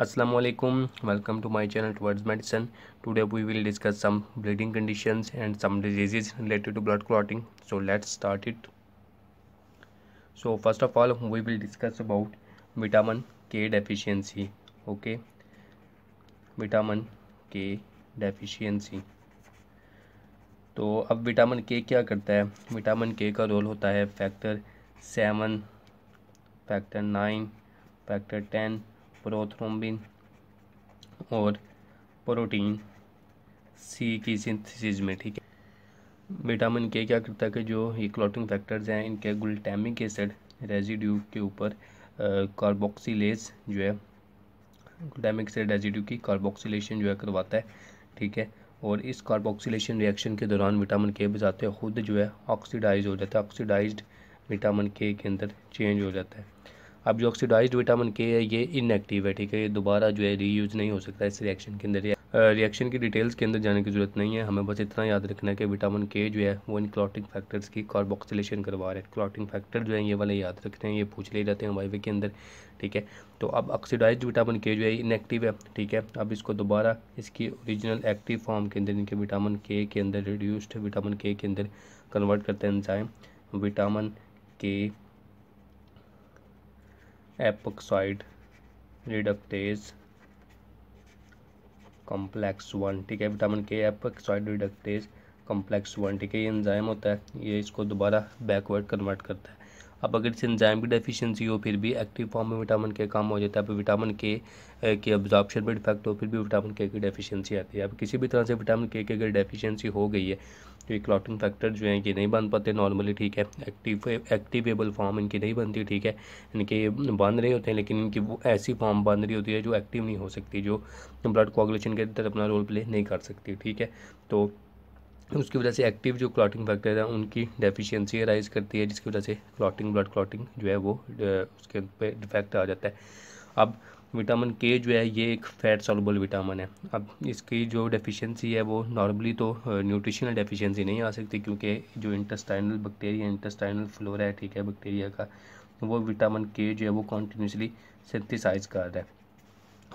Aslam welcome to my channel towards medicine today we will discuss some bleeding condition and some disease related to blood clotting so let start it so first of all we will discuss about vitamin K deficiency okay vitamin K deficiency तो अब vitamin के क्या करता है vitamin के का role होता है factor seven factor nine factor ten prothrombin और प्रोटीन सी की सिंथेसिस में ठीक है विटामिन के क्या करता है कि जो ये क्लोटिंग फैक्टर्स हैं इनके ग्लूटामिक एसिड रेजिड्यू के ऊपर कार्बोक्सीलेस जो है ग्लूटामिक एसिड रेजिड्यू की कार्बोक्सीलेशन जो है करवाता है ठीक है और इस कार्बोक्सीलेशन रिएक्शन के दौरान विटामिन के बजाते खुद जो है ऑक्सीडाइज हो जाता है ऑक्सीडाइज्ड विटामिन के के अंदर चेंज हो जाता है अब जो ऑक्सीडाइज विटामिन के है ये इनएक्टिव है ठीक है ये दोबारा जो है रीयूज नहीं हो सकता इस रिएक्शन के अंदर रिएक्शन की डिटेल्स के अंदर जाने की ज़रूरत नहीं है हमें बस इतना याद रखना है कि विटामिन के जो है वो इन क्लॉटिंग फैक्टर्स की कार्बोक्सिलेशन करवा रहे हैं क्लॉटिंग फैक्टर जो है ये वाले याद रखते हैं ये पूछ ले जाते हैं वाइवे के अंदर ठीक है तो अब ऑक्सीडाइज विटामिन के जो है इनएक्टिव है ठीक है अब इसको दोबारा इसकी ओरिजिनल एक्टिव फॉर्म के अंदर इनके विटामिन के के अंदर रिड्यूस्ड विटामिन के के अंदर कन्वर्ट करते हैं enzyme vitamin K epoxide reductase complex one ठीक है vitamin K epoxide reductase complex one ठीक है ये एंजाइम होता है ये इसको दोबारा बैकवर्ड कन्वर्ट करता है अब अगर इस एंजाइम की डेफिशिएंसी हो फिर भी एक्टिव फॉर्म में विटामिन के कम हो जाता है अब विटामिन के के अब्जॉर्प्शन में डिफेक्ट हो फिर भी विटामिन के की डेफिशिएंसी आती है अब किसी भी तरह से विटामिन के की अगर डेफिशिएंसी हो गई है तो ये क्लॉटिंग फैक्टर जो है ये नहीं बन पाते नॉर्मली ठीक है एक्टिव एक्टिवेबल फॉर्म इनकी नहीं बनती ठीक है इनके बन रहे होते हैं लेकिन इनकी वो ऐसी फॉर्म बन रही होती है जो एक्टिव नहीं हो सकती जो ब्लड कोगुलेशन के तहत अपना रोल प्ले नहीं कर सकती ठीक है तो तो उसकी वजह से एक्टिव जो क्लॉटिंग फैक्टर है उनकी डेफिशिएंसी राइज करती है जिसकी वजह से क्लॉटिंग ब्लड क्लॉटिंग जो है वो उसके पे डिफेक्ट आ जाता है अब विटामिन के जो है ये एक फैट सॉल्युबल विटामिन है अब इसकी जो डेफिशिएंसी है वो नॉर्मली तो न्यूट्रिशनल डेफिशिएंसी नहीं आ सकती क्योंकि जो इंटेस्टाइनल बैक्टीरिया इंटेस्टाइनल फ्लोरा है ठीक है बैक्टीरिया का वो विटामिन के जो है वो कॉन्टीन्यूसली सिंथिसाइज कर रहा है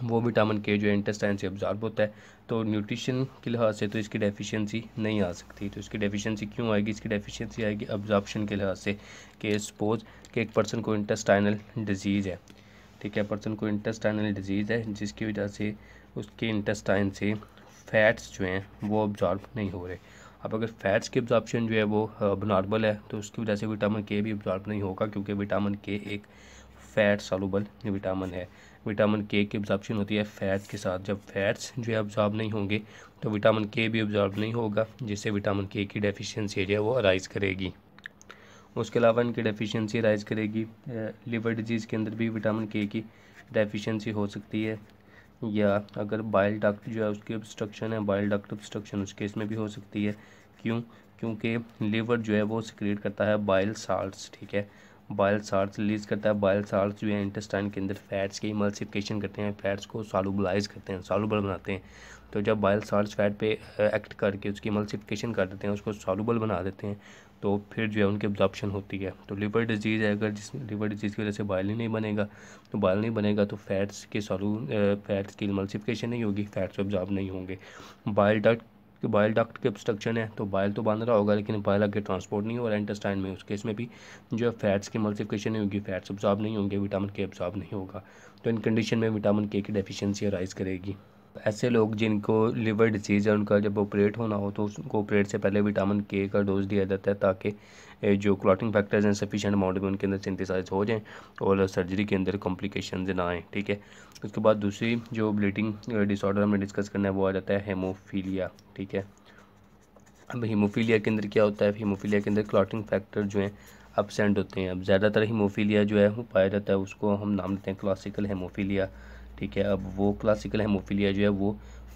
वो विटामिन के जो इंटेस्टाइन से ऑब्जॉर्ब होता है तो न्यूट्रिशन के लिहाज से तो इसकी डेफिशिएंसी नहीं आ सकती तो इसकी डेफिशिएंसी क्यों आएगी इसकी डेफिशिएंसी आएगी ऑब्जॉर्बशन के लिहाज से कि सपोज कि एक पर्सन को इंटेस्टाइनल डिजीज़ है ठीक है पर्सन को इंटेस्टाइनल डिजीज़ है जिसकी वजह से उसके इंटेस्टाइन से फैट्स जो हैं वो ऑब्जॉर्ब नहीं हो रहे अब अगर फैट्स की ऑब्जॉर्बशन जो है वो नॉर्मल है तो उसकी वजह से विटामिन के भी ऑब्जॉर्ब नहीं होगा क्योंकि विटामिन के एक फैट सालूबल विटामिन है विटामिन के की ऑब्जॉर्बशन होती है फैट के साथ जब फैट्स जो है ऑब्जॉर्ब नहीं होंगे तो विटामिन के भी ऑब्जॉर्ब नहीं होगा जिससे विटामिन के की डेफिशिएंसी जो है वो अराइज़ करेगी उसके अलावा इनकी डेफिशिएंसी अराइज़ करेगी लिवर डिजीज़ के अंदर भी विटामिन के की डेफिशिएंसी हो सकती है या अगर बाइल डक्ट जो है उसकी ऑब्स्ट्रक्शन है बाइल डक्ट ऑब्स्ट्रक्शन उस केस में भी हो सकती है क्यों क्योंकि लीवर जो है वो सिक्रिएट करता है बाइल साल्ट्स ठीक है बायल साल्ट रिलीज़ करता है बायल साल्ट जो है इंटेस्टाइन के अंदर फैट्स के इमल्सिफिकेशन करते हैं फैट्स को सॉलुबलाइज करते हैं सालुबल बनाते हैं तो जब बायल साल्ट फैट पे एक्ट करके उसकी इमल्सिफिकेशन कर देते हैं उसको सालुबल बना देते हैं तो फिर जो है उनकी ऑब्जॉर्प्शन होती है तो लिवर डिजीज़ है अगर जिस लिवर डिजीज़ की वजह से बाइल नहीं बनेगा तो बाइल नहीं बनेगा तो फैट्स के सॉलू फैट्स की इमल्सिफ़िकेशन नहीं होगी फैट्स ऑब्जॉर्ब नहीं होंगे बाइल डक्ट कि बायल डक्ट के ऑब्स्ट्रक्शन है तो बायल तो बांध रहा होगा लेकिन बायल आगे ट्रांसपोर्ट नहीं हो रहा इंटेस्टाइन में उस केस में भी जो है फैट्स की मल्सिफिकेशन नहीं होगी फैट्स ऑब्जॉर्ब नहीं होंगे विटामिन के ऑब्जॉर्ब नहीं होगा तो इन कंडीशन में विटामिन के की डेफिशिएंसी राइज करेगी ऐसे लोग जिनको लिवर डिसीज़ है उनका जब ऑपरेट होना हो तो उनको ऑपरेट से पहले विटामिन के का डोज दिया जाता है ताकि जो क्लॉटिंग फैक्टर्स हैं सफिशेंट अमाउंट में उनके अंदर सिंथेसाइज हो जाएँ और सर्जरी के अंदर कॉम्प्लिकेशन ना आएँ ठीक है उसके बाद दूसरी जो ब्लीडिंग डिसऑर्डर हमें डिस्कस करना है वो आ जाता है हेमोफीलिया ठीक है अब हीमोफीलिया के अंदर क्या होता है हीमोफीलिया के अंदर क्लॉटिंग फैक्टर जो हैं अपसेंट होते हैं अब ज़्यादातर हीमोफीलिया जो है वो पाया जाता है उसको हम नाम लेते हैं क्लासिकल हेमोफीलिया ठीक है अब वो क्लासिकल हेमोफीलिया जो है वो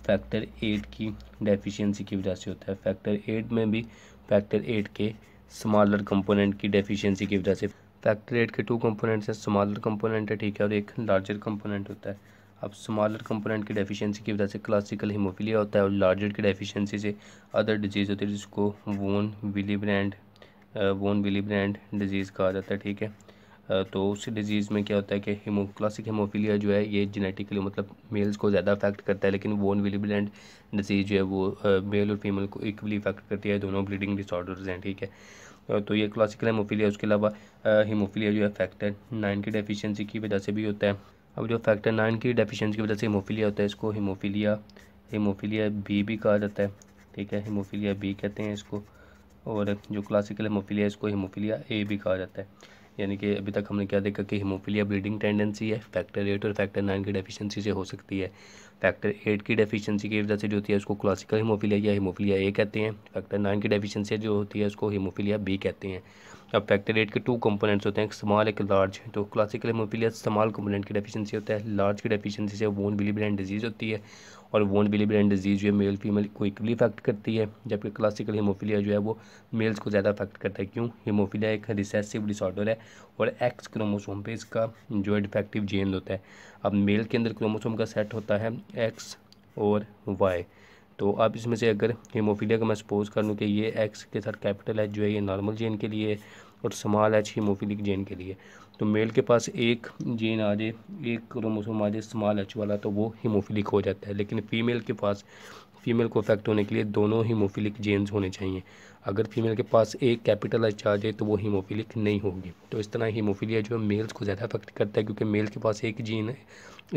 फैक्टर एट की डेफिशिएंसी की वजह से होता है फैक्टर एट में भी फैक्टर एट के स्मॉलर कंपोनेंट की डेफिशिएंसी की वजह से फैक्टर एट के टू कंपोनेंट्स हैं स्मॉलर कंपोनेंट है ठीक है और एक लार्जर कंपोनेंट होता है अब स्मॉलर कंपोनेंट की डेफिशिएंसी की वजह से क्लासिकल हीमोफीलिया होता है और लार्जर की डेफिशिएंसी से अदर डिजीज़ होती है जिसको von Willebrand von Willebrand disease कहा जाता है ठीक है तो उस डिज़ीज़ में क्या होता है कि हीमो क्लासिक जो है ये जेनेटिकली मतलब मेल्स को ज़्यादा अफेक्ट करता है लेकिन बोन विलिबलेंट डिजीज़ जो है वो मेल और फीमेल को इक्वली अफेक्ट करती है दोनों ब्लीडिंग डिसऑर्डर्स हैं ठीक है तो ये क्लासिकल हेमोफीलिया उसके अलावा हीमोफीलिया जो है फैक्टर नाइन की डेफिशेंसी की वजह से भी होता है अब जो फैक्टर नाइन की डेफिशेंसी की वजह से हीमोफीलिया होता है इसको हीमोफीलिया हीमोफीलिया बी भी कहा जाता है ठीक है हीमोफीलिया बी कहते हैं इसको और जो क्लासिकल हेमोफीलिया इसको हीमोफीलिया ए भी कहा जाता है यानी कि अभी तक हमने क्या देखा कि हीमोफीलिया ब्लीडिंग टेंडेंसी है फैक्टर एट और फैक्टर नाइन की डेफिशिएंसी से हो सकती है फैक्टर एट की डेफिशिएंसी की वजह से जो होती है उसको क्लासिकल हीमोफीलिया या हीमोफीलिया ए कहते हैं फैक्टर नाइन की डेफिशिएंसी जो होती है उसको हीमोफीलिया बी कहते हैं अब फैक्टर एट के टू कंपोनेंट्स होते हैं एक स्मॉल एक लार्ज तो क्लासिकल हीमोफीलिया स्मॉल कंपोनेंट की डेफिशिएंसी होता है लार्ज की डेफिशिएंसी से वोन बिलीब्लैंड डिजीज़ होती है और बिली ब्रेन डिजीज़ जो है मेल फीमेल को इक्वली इफेक्ट करती है जबकि क्लासिकल हीमोफीलिया जो है वो मेल्स को ज़्यादा इफेक्ट करता है क्यों हीमोफीलिया एक रिसेसिव डिसऑर्डर है और एक्स क्रोमोसोम पे इसका जो है डिफेक्टिव जेन होता है अब मेल के अंदर क्रोमोसोम का सेट होता है एक्स और वाई तो अब इसमें से अगर हीमोफीलिया का मैं सपोज कर लूँ कि ये एक्स के साथ कैपिटल एच जो है ये नॉर्मल जेन के लिए और स्मॉल एच हीमोफीलिक जेन के लिए तो मेल के पास एक जीन आ जाए एक क्रोमोसोम आ जाए स्मॉल एच वाला तो वो हीमोफिलिक हो जाता है लेकिन फीमेल के पास फीमेल को इफेक्ट होने के लिए दोनों हीमोफिलिक जेन्स होने चाहिए अगर फीमेल के पास एक कैपिटल एच आ जाए तो वो हीमोफिलिक नहीं होगी तो इस तरह हीमोफिलिया जो है मेल्स को ज़्यादा अफेक्ट करता है क्योंकि मेल के पास एक जीन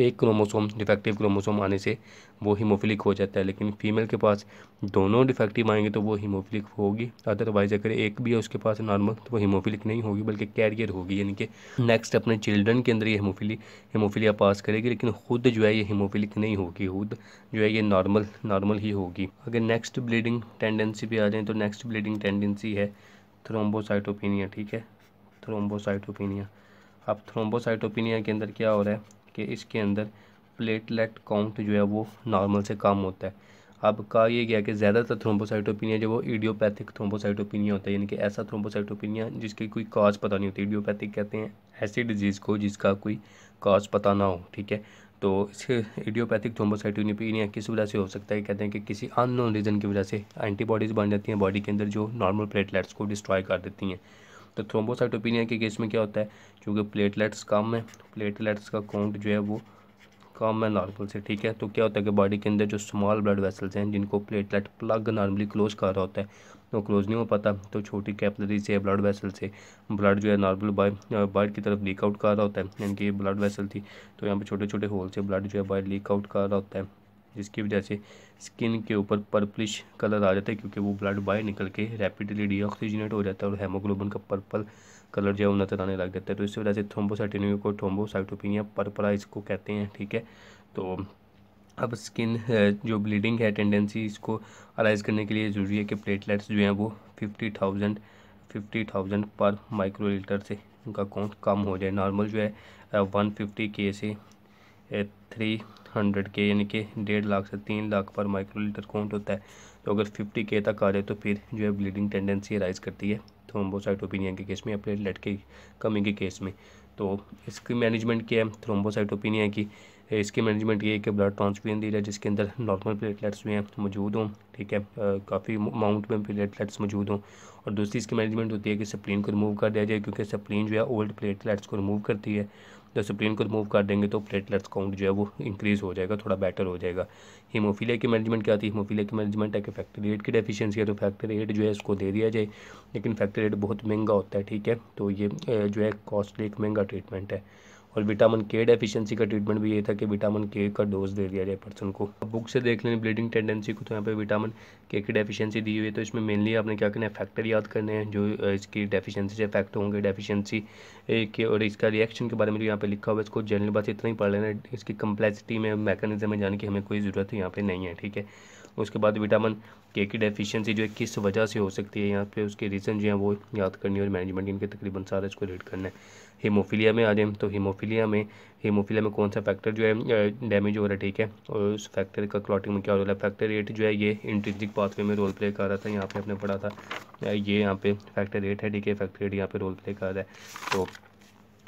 एक क्रोमोसोम डिफेक्टिव क्रोमोसोम आने से वो हीमोफिलिक हो जाता है लेकिन फीमेल के पास दोनों डिफेक्टिव आएंगे तो वो हीमोफिलिक होगी अदरवाइज अगर एक भी है उसके पास नॉर्मल तो वो हीमोफिलिक नहीं होगी बल्कि कैरियर होगी यानी कि नेक्स्ट अपने चिल्ड्रन के अंदर ये हीमोफिली हीमोफिलिया पास करेगी लेकिन खुद जो है ये हीमोफिलिक नहीं होगी खुद जो है ये नॉर्मल नॉर्मल ही होगी अगर नेक्स्ट ब्लीडिंग टेंडेंसी पर आ जाए तो नेक्स्ट ब्लीडिंग टेंडेंसी है थ्रोम्बोसाइटोपिनिया ठीक है थ्रोम्बोसाइटोपिनिया अब थ्रोम्बोसाइटोपिनिया के अंदर क्या हो रहा है कि इसके अंदर प्लेटलेट काउंट जो है वो नॉर्मल से कम होता है अब कहा यह गया कि ज़्यादातर थ्रोम्बोसाइटोपिनिया जो वो इडियोपैथिक थ्रोम्बोसाइटोपिनिया होता है यानी कि ऐसा थ्रोम्बोसाइटोपिनिया जिसकी कोई काज पता नहीं होती इडियोपैथिक कहते हैं ऐसी डिजीज़ को जिसका कोई काज पता ना हो ठीक है तो इसके इडियोपैथिक थ्रोम्बोसाइटोपिनिया किस वजह से हो सकता है कहते हैं कि किसी अननोन रीज़न की वजह से एंटीबॉडीज़ बन जाती हैं बॉडी के अंदर जो नॉर्मल प्लेटलेट्स को डिस्ट्रॉय कर देती हैं तो थ्रोम्बोसाइटोपिनिया के केस में क्या होता है क्योंकि प्लेटलेट्स कम है प्लेटलेट्स तो का काउंट जो है वो कम है नॉर्मल से ठीक है तो क्या होता है कि बॉडी के अंदर जो स्मॉल ब्लड वेसल्स हैं जिनको प्लेटलेट प्लग नॉर्मली क्लोज कर रहा होता है वो तो क्लोज नहीं हो पाता तो छोटी कैपलरी से ब्लड वेसल से ब्लड जो है नॉर्मल बाइट की तरफ लीक आउट कर रहा होता है यानी कि ब्लड वेसल थी तो यहाँ पर छोटे छोटे होल से ब्लड जो है बाइट लीक आउट कर रहा होता है जिसकी वजह से स्किन के ऊपर पर्पलिश कलर आ जाता है क्योंकि वो ब्लड बाहर निकल के रैपिडली डीऑक्सीजनेट हो जाता है और हेमोग्लोबिन का पर्पल कलर जो है वो नजर आने लग जाता है तो इस वजह से थ्रोम्बोसाइटिनिया को थ्रोम्बोसाइटोपिनिया परपरा इसको कहते हैं ठीक है तो अब स्किन जो ब्लीडिंग है टेंडेंसी इसको अलाइज करने के लिए ज़रूरी है कि प्लेटलेट्स जो हैं वो fifty thousand fifty thousand per microlitre से उनका काउंट कम हो जाए नॉर्मल जो है वन फिफ्टी के से थ्री हंड्रेड के यानी कि डेढ़ लाख से तीन लाख पर माइक्रोलीटर काउंट होता है तो अगर फिफ्टी के तक आ जाए तो फिर जो है ब्लीडिंग टेंडेंसी राइज करती है थ्रोम्बोसाइटोपिनिया के केस में या लेट के कमी के केस में तो इसकी मैनेजमेंट क्या है थ्रोम्बोसाइटोपिनिया की इसकी मैनेजमेंट ये है कि ब्लड ट्रांसफ्यूजन दी जाए जिसके अंदर नॉर्मल प्लेटलेट्स भी हैं मौजूद हों ठीक है काफ़ी अमाउंट में प्लेटलेट्स मौजूद हों और दूसरी इसकी मैनेजमेंट होती है कि स्प्लीन को रिमूव कर दिया जाए क्योंकि स्प्लीन जो है ओल्ड प्लेटलेट्स को रिमूव करती है जब डसप्लिन को रिमूव कर देंगे तो प्लेटलेट्स काउंट जो है वो इंक्रीज़ हो जाएगा थोड़ा बेटर हो जाएगा हीमोफीलिया की मैनेजमेंट क्या थी हीमोफीलिया की मैनेजमेंट है कि फैक्ट्री रेट की डेफिशिएंसी है तो फैक्ट्री रेट जो है इसको दे दिया जाए लेकिन फैक्ट्री रेट बहुत महंगा होता है ठीक है तो ये जो है कॉस्टली एक महंगा ट्रीटमेंट है और विटामिन के डेफिशिएंसी का ट्रीटमेंट भी ये था कि विटामिन के का डोज दे दिया जाए पर्सन को अब बुक से देख लें ब्लीडिंग टेंडेंसी को तो यहाँ पे विटामिन के की डेफिशिएंसी दी हुई है तो इसमें मेनली आपने क्या करना है फैक्टर याद करने हैं जो इसकी डेफिशिएंसी से इफेक्ट होंगे डेफिशिएंसी के और इसका रिएक्शन के बारे में जो यहाँ पर लिखा हुआ है इसको जनरल बात इतना ही पढ़ लेना इसकी कम्प्लेक्सिटी में मैकेनिज्म में जाने की हमें कोई ज़रूरत यहाँ पर नहीं है ठीक है उसके बाद विटामिन के की डेफिशिएंसी जो है किस वजह से हो सकती है यहाँ पे उसके रीज़न जो है वो याद करनी और मैनेजमेंट इनके तकरीबन सारे इसको रीड करना है हीमोफीलिया में आ जाए तो हीमोफीलिया में हीमोफीलिया में कौन सा फैक्टर जो है डैमेज हो रहा है ठीक है और उस फैक्टर का क्लॉटिंग में क्या हो रहा है फैक्टर एट जो है ये इंट्रिजिक पाथवे में रोल प्ले कर रहा था यहाँ पे आपने पढ़ा था ये यहाँ पे फैक्टर एट है ठीक है फैक्टर एट यहाँ पे रोल प्ले कर रहा है तो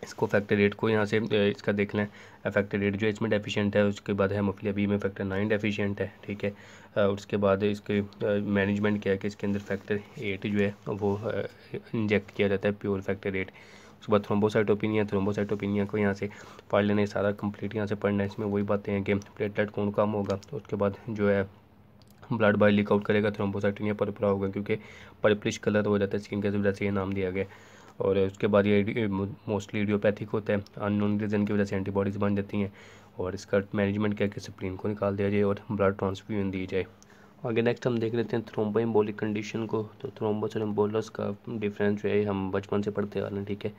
इसको फैक्टर एट को यहाँ से इसका देख लें फैक्टर एट जो इसमें डेफिशिएंट है उसके बाद हेमोफिलिया बी में फैक्टर नाइन डेफिशिएंट है ठीक है उसके बाद इसके मैनेजमेंट क्या है कि इसके अंदर फैक्टर एट जो है वो इंजेक्ट किया जाता है प्योर फैक्टर एट उसके बाद थ्रोम्बोसाइटोपिनिया थ्रोम्बोसाइटोपिनिया को यहाँ से पढ़ लेना सारा कंप्लीट यहाँ से पढ़ना है इसमें वही बातें हैं कि प्लेटलेट कौन कम होगा उसके बाद जो है ब्लड बाइल लीक आउट करेगा थ्रोम्बोसाइटोपिनिया परपरा होगा क्योंकि पर्पलिश कलर हो जाता है स्किन के तो से ये नाम दिया गया और उसके बाद ये मोस्टली इडियोपैथिक होता है अननोन रीज़न की वजह से एंटीबॉडीज़ बन जाती हैं और इसका मैनेजमेंट करके कि स्प्रीन को निकाल दिया जाए और ब्लड ट्रांसफ्यूजन दी जाए आगे नेक्स्ट हम देख लेते हैं एम्बोलिक कंडीशन को तो थ्रोम्बस और एम्बोलस का डिफरेंस जो है हम बचपन से पढ़ते आ रहे हैं ठीक है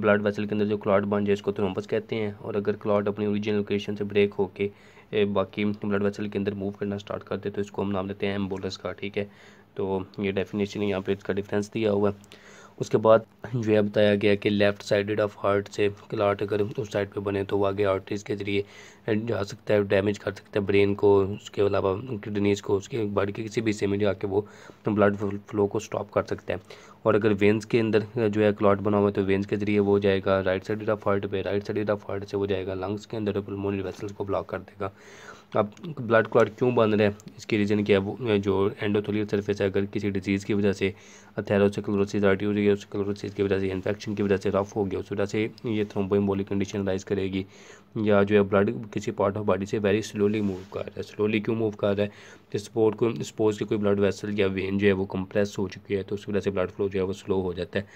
ब्लड वेसल के अंदर जो क्लॉट बन जाए इसको थ्रोम्बस कहते हैं और अगर क्लॉट अपनी ओरिजिनल लोकेशन से ब्रेक होकर बाकी ब्लड वेसल के अंदर मूव करना स्टार्ट करते हैं तो इसको हम नाम लेते हैं एम्बोलस का ठीक है तो ये डेफिनेशन यहाँ पर इसका डिफरेंस दिया हुआ है उसके बाद जो है बताया गया कि लेफ़्ट साइडेड ऑफ हार्ट से क्लाट अगर उस साइड पे बने तो वो आगे आर्टरीज के ज़रिए जा सकता है डैमेज कर सकता है ब्रेन को उसके अलावा किडनीज को उसके बॉडी के किसी भी हिस्से में जाके वो ब्लड फ्लो को स्टॉप कर सकता है और अगर वेंस के अंदर जो है क्लाट बना हुआ है तो वेंस के ज़रिए वो जाएगा राइट साइडेड ऑफ हार्ट पर राइट साइडेड ऑफ हार्ट से वो जाएगा लंग्स के अंदर पल्मोनरी वेसल्स को ब्लॉक कर देगा अब ब्लड क्लॉट क्यों बन रहे हैं इसकी रीज़न क्या है जो एंडोथोलियल सरफेस है अगर किसी डिजीज़ की वजह से हो अथेरोसिक्लोसिस उसकलोसिस की वजह से इन्फेक्शन की वजह से रफ हो गया उस वजह से ये थ्रोम्बोम्बोलिक कंडीशन राइज करेगी या जो है ब्लड किसी पार्ट ऑफ बॉडी से वेरी स्लोली मूव कर रहा है स्लोली क्यों मूव कर रहा है तो स्पोर्ट को सपोज कि कोई ब्लड वेसल या वेन जो है वो कंप्रेस हो चुकी है तो उसकी वजह से ब्लड फ्लो जो है वो स्लो हो जाता है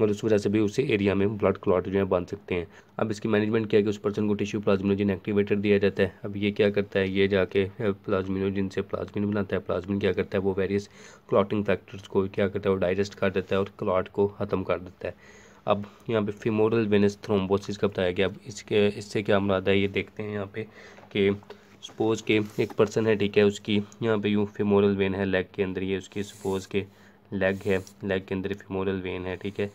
और उस वजह से भी उस एरिया में ब्लड क्लॉट जो है बन सकते हैं अब इसकी मैनेजमेंट क्या है कि उस पर्सन को टिश्यू प्लाजमिनोजिन एक्टिवेटर दिया जाता है अब ये क्या करता है ये जाके प्लाजमिनोजिन से प्लाज्मिन बनाता है प्लाज्मिन क्या करता है वो वेरियस क्लॉटिंग फैक्टर्स को क्या करता है वो डाइजेस्ट कर देता है और क्लॉट को ख़त्म कर देता है अब यहाँ पे फिमोरल वेनस थ्रोम्बोसिस का बताया गया अब इसके इससे क्या मुराद है ये देखते हैं यहाँ पे कि सपोज के एक पर्सन है ठीक है उसकी यहाँ पे यूँ फिमोरल वेन है लेग के अंदर ये उसकी सपोज के लेग है लेग के अंदर फीमोरल वेन है ठीक है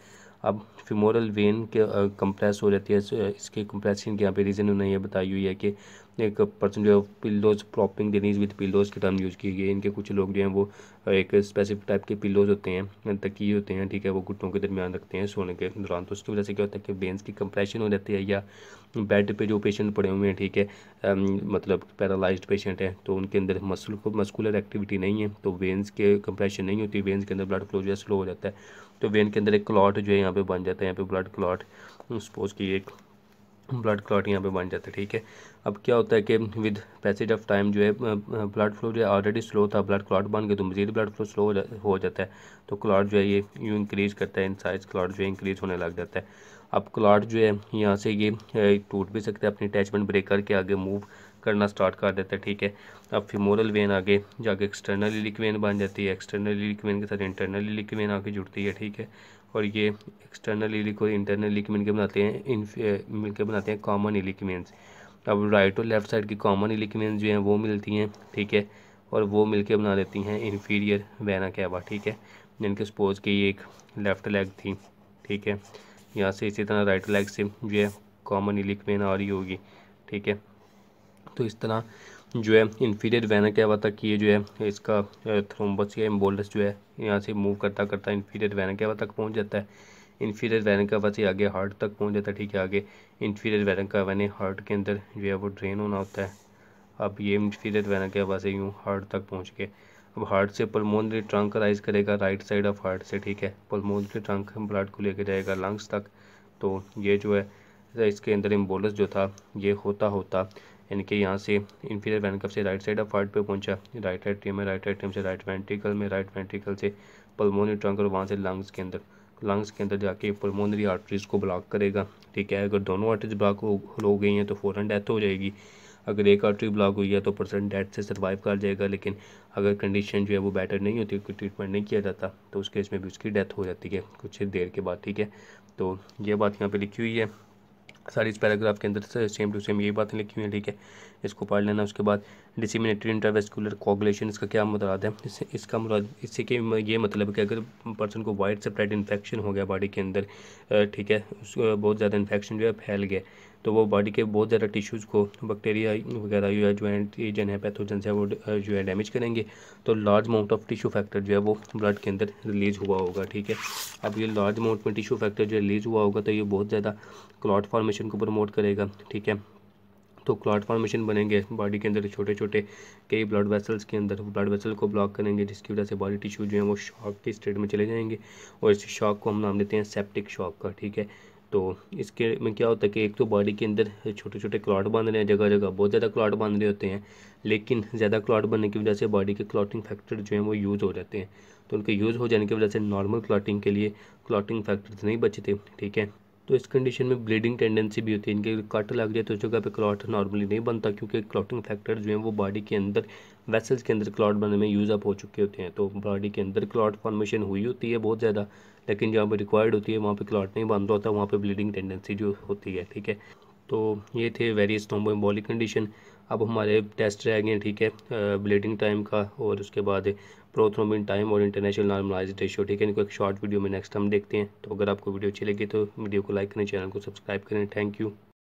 अब फिमोरल वेन के कंप्रेस हो जाती है इसके कंप्रेशन के यहाँ पे रीज़न उन्हें ये बताई हुई है कि एक पर्सन जो है पिल्लोज प्रॉपिंग दिनीज विद पिल्लोज के टर्म यूज़ किए गए इनके कुछ लोग जो हैं वो एक स्पेसिफिक टाइप के पिल्लोज होते हैं तकिए होते हैं ठीक है वो घुटनों के दरमियान रखते हैं सोने के दौरान तो उसकी वजह से क्या होता है कि वेंस की कंप्रेशन हो जाती है या बेड पे जो पेशेंट पड़े हुए हैं ठीक है मतलब पैरालाइज पेशेंट है तो उनके अंदर मसल को मस्कुलर एक्टिविटी नहीं है तो वेंस के कंप्रेशन नहीं होती वेंस के अंदर ब्लड फ्लो जो है स्लो हो जाता है तो वेन के अंदर एक क्लॉट जो है यहाँ पे बन जाता है यहाँ पे ब्लड क्लॉट सपोज की एक ब्लड क्लॉट यहाँ पे बन जाता है ठीक है अब क्या होता है कि विद पैसेज ऑफ टाइम जो है ब्लड फ्लो जो है ऑलरेडी स्लो था ब्लड क्लॉट बन गए तो मजीद ब्लड फ्लो स्लो हो जाता है तो क्लॉट जो है ये यूँ इंक्रीज़ करता है इन साइज क्लॉट जो है इंक्रीज़ होने लग जाता है अब क्लॉट जो है यहाँ से ये टूट भी सकता है अपनी अटैचमेंट ब्रेक करके आगे मूव करना स्टार्ट कर देता है ठीक है अब फिमोरल वेन आगे जाके एक्सटर्नली लिक वेन बन जाती है एक्सटर्नली लिक वेन के साथ इंटरनली लिक वेन आके जुड़ती है ठीक है और ये एक्सटर्नल इलिक और इंटरनल इलिक के बनाते हैं इन मिलकर बनाते हैं कॉमन इलिकमेंट्स अब राइट और लेफ्ट साइड की कॉमन इलिकमेंट्स जो हैं वो मिलती हैं ठीक है और वो मिलकर बना लेती हैं इन्फीरियर वैना कैबा ठीक है जिनके सपोज की एक लेफ़्ट लेग थी ठीक है यहाँ से इसी तरह राइट लेग से जो है कॉमन इलिकमेंट आ रही होगी ठीक है तो इस तरह जो है इन्फीरियर वैनर क्या हुआ था कि ये जो है इसका थ्रोम्बस या एम्बोलस जो है यहाँ से मूव करता करता इन्फीरियर वैनर क्या हुआ तक पहुँच जाता है इन्फीरियर वैरन का वैसे आगे हार्ट तक पहुँच जाता है ठीक है आगे इन्फीरियर वैरन का वैन हार्ट के अंदर जो है वो ड्रेन होना होता है अब ये इन्फीरियर वैरन का वैसे यूँ हार्ट तक पहुँच के अब हार्ट से पलमोनरी ट्रंक राइज करेगा राइट साइड ऑफ हार्ट से ठीक है पलमोनरी ट्रंक ब्लड को लेकर जाएगा लंग्स तक तो ये जो है इसके अंदर एम्बोलस जो था ये होता होता इनके यहाँ से इन्फीरियर वेनकम से राइट साइड ऑफ हार्ट पे पहुंचा राइट एट्रियम में राइट एट्रियम से राइट वेंट्रिकल में राइट वेंट्रिकल से पल्मोनरी ट्रंक और वहाँ से लंग्स के अंदर लंग्स के अंदर जाके पल्मोनरी आर्टरीज को ब्लॉक करेगा ठीक है अगर दोनों आर्टरीज ब्लॉक हो गई हैं तो फ़ौरन डेथ हो जाएगी अगर एक आर्टरी ब्लॉक हुई है तो पर्सन डेथ से सर्वाइव कर जाएगा लेकिन अगर कंडीशन जो है वो बेटर नहीं होती कोई ट्रीटमेंट नहीं किया जाता तो उस केस में भी उसकी डेथ हो जाती है कुछ देर के बाद ठीक है तो ये बात यहाँ पे लिखी हुई है सारी इस पैराग्राफ के अंदर से सेम टू सेम यही बातें लिखी हुई है ठीक है इसको पढ़ लेना उसके बाद डिसिमिनेटरी इंटरवेस्कुलर कोगुलेशन इसका क्या मुराद है इस, इसका मुराद इससे के ये मतलब कि अगर पर्सन को वाइड स्प्रेड इन्फेक्शन हो गया बॉडी के अंदर ठीक है बहुत ज़्यादा इन्फेक्शन जो है फैल गया तो वो बॉडी के बहुत ज़्यादा टिश्यूज़ को बैक्टीरिया वगैरह या जो एंटीजन है पैथोजन है वो जो है डैमेज करेंगे तो large amount of tissue factor जो है वो ब्लड के अंदर रिलीज़ हुआ होगा ठीक है अब ये लार्ज अमाउंट में टिश्यू फैक्टर जो रिलीज़ हुआ होगा तो ये बहुत ज़्यादा क्लॉट फॉर्मेशन को प्रमोट करेगा ठीक है तो क्लॉट फॉर्मेशन बनेंगे बॉडी के अंदर छोटे छोटे कई ब्लड वेसल्स के अंदर ब्लड वेसल को ब्लॉक करेंगे जिसकी वजह से बॉडी टिश्यू जो है वो शॉक की स्टेट में चले जाएंगे और इस शॉक को हम नाम देते हैं सेप्टिक शॉक का ठीक है तो इसके में क्या होता है कि एक तो बॉडी के अंदर छोटे छोटे क्लॉट बन रहे हैं जगह जगह बहुत ज़्यादा क्लॉट बन रहे होते हैं लेकिन ज़्यादा क्लॉट बनने की वजह से बॉडी के क्लॉटिंग फैक्टर जो हैं वो यूज़ हो जाते हैं तो उनके यूज़ हो जाने की वजह से नॉर्मल क्लॉटिंग के लिए क्लॉटिंग फैक्टर्स नहीं बचते ठीक है तो इस कंडीशन में ब्लीडिंग टेंडेंसी भी होती है इनके कट लग जाए तो उस जगह पर क्लॉट नॉर्मली नहीं बनता क्योंकि क्लॉटिंग फैक्टर जो है वो बॉडी के अंदर वेसल्स के अंदर क्लॉट बनने में यूज़ अप हो चुके होते हैं तो बॉडी के अंदर क्लॉट फॉर्मेशन हुई होती है बहुत ज़्यादा लेकिन जहाँ पर रिक्वायर्ड होती है वहाँ पर क्लॉट नहीं बंद होता वहाँ पर ब्लीडिंग टेंडेंसी जो होती है ठीक है तो ये थे वेरियस थ्रोम्बोम्बॉलिक कंडीशन अब हमारे टेस्ट रह गए ठीक है ब्लीडिंग टाइम का और उसके बाद प्रोथ्रोमिन टाइम और इंटरनेशनल नॉर्मलाइज रेशो ठीक है इनको एक शॉर्ट वीडियो में नेक्स्ट हम देखते हैं तो अगर आपको वीडियो अच्छी लगी तो वीडियो को लाइक करें चैनल को सब्सक्राइब करें थैंक यू